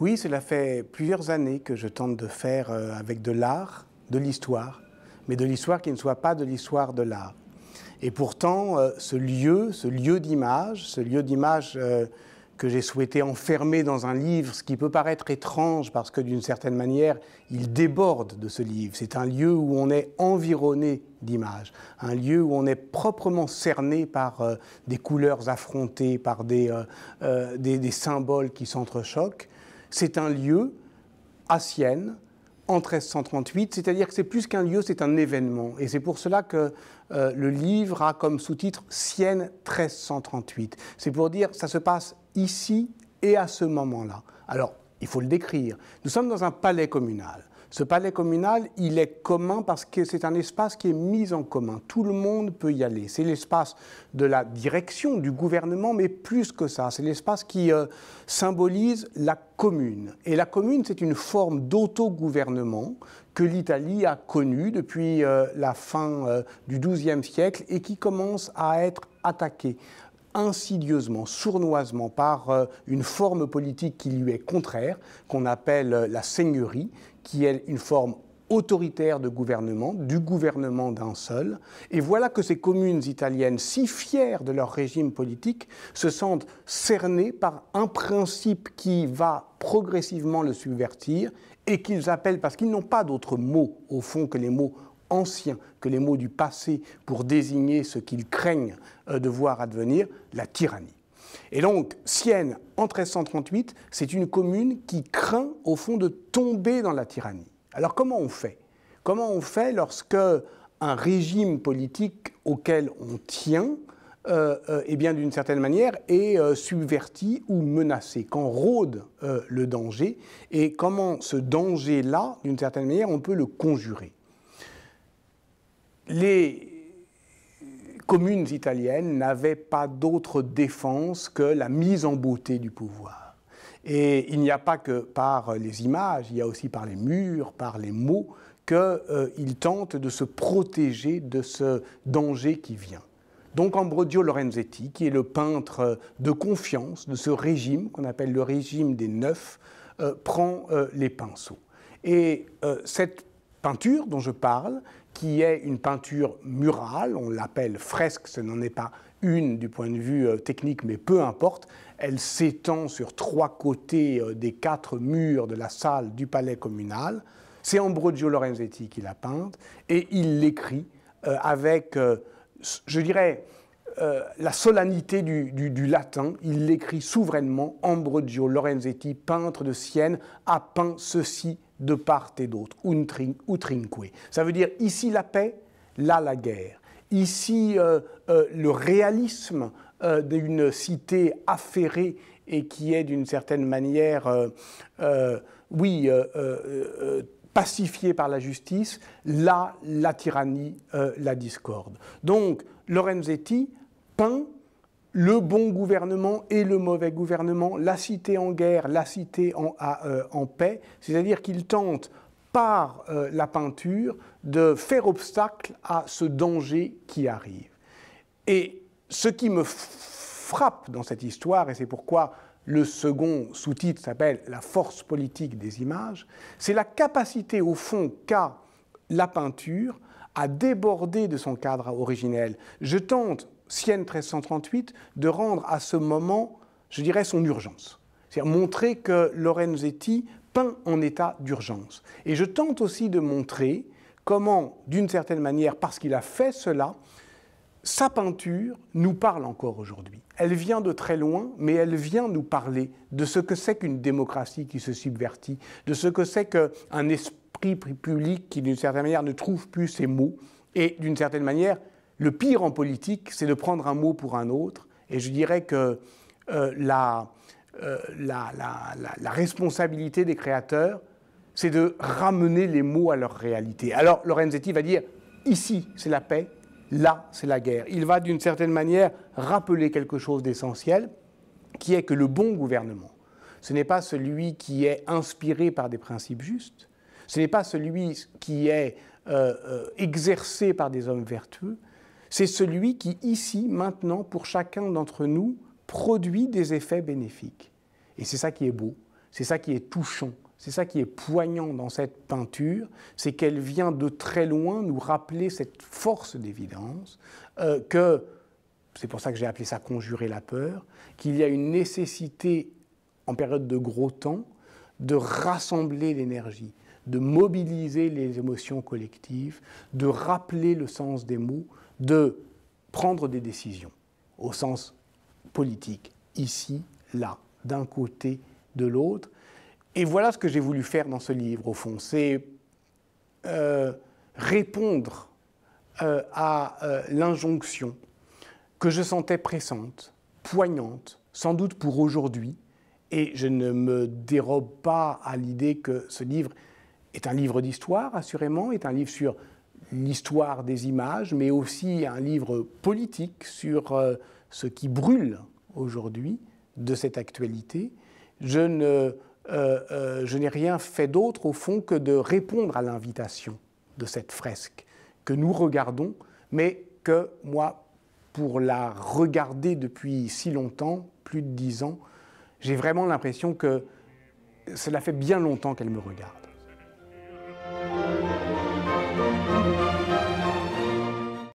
Oui, cela fait plusieurs années que je tente de faire euh, avec de l'art, de l'histoire, mais de l'histoire qui ne soit pas de l'histoire de l'art. Et pourtant, euh, ce lieu, ce lieu d'image, ce lieu d'image euh, que j'ai souhaité enfermer dans un livre, ce qui peut paraître étrange parce que d'une certaine manière, il déborde de ce livre. C'est un lieu où on est environné d'images, un lieu où on est proprement cerné par des couleurs affrontées, par des, des symboles qui s'entrechoquent. C'est un lieu à Sienne, en 1338, c'est-à-dire que c'est plus qu'un lieu, c'est un événement. Et c'est pour cela que euh, le livre a comme sous-titre Sienne 1338. C'est pour dire ça se passe ici et à ce moment-là. Alors, il faut le décrire. Nous sommes dans un palais communal. Ce palais communal, il est commun parce que c'est un espace qui est mis en commun. Tout le monde peut y aller. C'est l'espace de la direction, du gouvernement, mais plus que ça. C'est l'espace qui euh, symbolise la commune. Et la commune, c'est une forme d'autogouvernement que l'Italie a connue depuis euh, la fin euh, du XIIe siècle et qui commence à être attaquée insidieusement, sournoisement, par euh, une forme politique qui lui est contraire, qu'on appelle euh, la seigneurie, qui est une forme autoritaire de gouvernement, du gouvernement d'un seul. Et voilà que ces communes italiennes, si fières de leur régime politique, se sentent cernées par un principe qui va progressivement le subvertir et qu'ils appellent, parce qu'ils n'ont pas d'autres mots au fond que les mots ancien que les mots du passé pour désigner ce qu'ils craignent euh, de voir advenir, la tyrannie. Et donc, Sienne, en 1338, c'est une commune qui craint, au fond, de tomber dans la tyrannie. Alors, comment on fait Comment on fait lorsque un régime politique auquel on tient, euh, euh, bien, d'une certaine manière, est subverti ou menacé, quand rôde le danger, et comment ce danger-là, d'une certaine manière, on peut le conjurer les communes italiennes n'avaient pas d'autre défense que la mise en beauté du pouvoir. Et il n'y a pas que par les images, il y a aussi par les murs, par les mots, qu'ils euh, tentent de se protéger de ce danger qui vient. Donc Ambrogio Lorenzetti, qui est le peintre de confiance de ce régime qu'on appelle le régime des neufs, euh, prend euh, les pinceaux. Et cette peinture dont je parle, qui est une peinture murale, on l'appelle fresque, ce n'en est pas une du point de vue euh, technique, mais peu importe, elle s'étend sur trois côtés euh, des quatre murs de la salle du palais communal. C'est Ambrogio Lorenzetti qui la peinte et il l'écrit euh, avec, je dirais, la solennité du, latin. Il l'écrit souverainement Ambrogio Lorenzetti, peintre de Sienne, a peint ceci de part et d'autre, utrinque. Ça veut dire ici la paix, là la guerre. Ici euh, euh, le réalisme euh, d'une cité affairée et qui est d'une certaine manière, oui, pacifiée par la justice, là la tyrannie, la discorde. Donc Lorenzetti peint le bon gouvernement et le mauvais gouvernement, la cité en guerre, la cité en, euh, paix, c'est-à-dire qu'il tente par euh, la peinture de faire obstacle à ce danger qui arrive. Et ce qui me frappe dans cette histoire, et c'est pourquoi le second sous-titre s'appelle La force politique des images, c'est la capacité au fond qu'a la peinture à déborder de son cadre originel. Je tente Sienne 1338 de rendre à ce moment, je dirais, son urgence. C'est-à-dire montrer que Lorenzetti peint en état d'urgence. Et je tente aussi de montrer comment, d'une certaine manière, parce qu'il a fait cela, sa peinture nous parle encore aujourd'hui. Elle vient de très loin, mais elle vient nous parler de ce que c'est qu'une démocratie qui se subvertit, de ce que c'est qu'un esprit public qui, d'une certaine manière, ne trouve plus ses mots et, d'une certaine manière, le pire en politique, c'est de prendre un mot pour un autre. Et je dirais que euh, euh, la, responsabilité des créateurs, c'est de ramener les mots à leur réalité. Alors Lorenzetti va dire, ici c'est la paix, là c'est la guerre. Il va d'une certaine manière rappeler quelque chose d'essentiel, qui est que le bon gouvernement, ce n'est pas celui qui est inspiré par des principes justes, ce n'est pas celui qui est euh, exercé par des hommes vertueux, c'est celui qui, ici, maintenant, pour chacun d'entre nous, produit des effets bénéfiques. Et c'est ça qui est beau, c'est ça qui est touchant, c'est ça qui est poignant dans cette peinture, c'est qu'elle vient de très loin nous rappeler cette force d'évidence euh, que, c'est pour ça que j'ai appelé ça conjurer la peur, qu'il y a une nécessité en période de gros temps de rassembler l'énergie, de mobiliser les émotions collectives, de rappeler le sens des mots, de prendre des décisions au sens politique, ici, là, d'un côté, de l'autre. Et voilà ce que j'ai voulu faire dans ce livre, au fond. C'est euh, répondre euh, à euh, l'injonction que je sentais pressante, poignante, sans doute pour aujourd'hui. Et je ne me dérobe pas à l'idée que ce livre est un livre d'histoire, assurément, est un livre sur l'histoire des images, mais aussi un livre politique sur euh, ce qui brûle aujourd'hui de cette actualité. Je ne, euh, euh, je n'ai rien fait d'autre au fond que de répondre à l'invitation de cette fresque que nous regardons, mais que moi, pour la regarder depuis si longtemps, plus de dix ans, j'ai vraiment l'impression que cela fait bien longtemps qu'elle me regarde.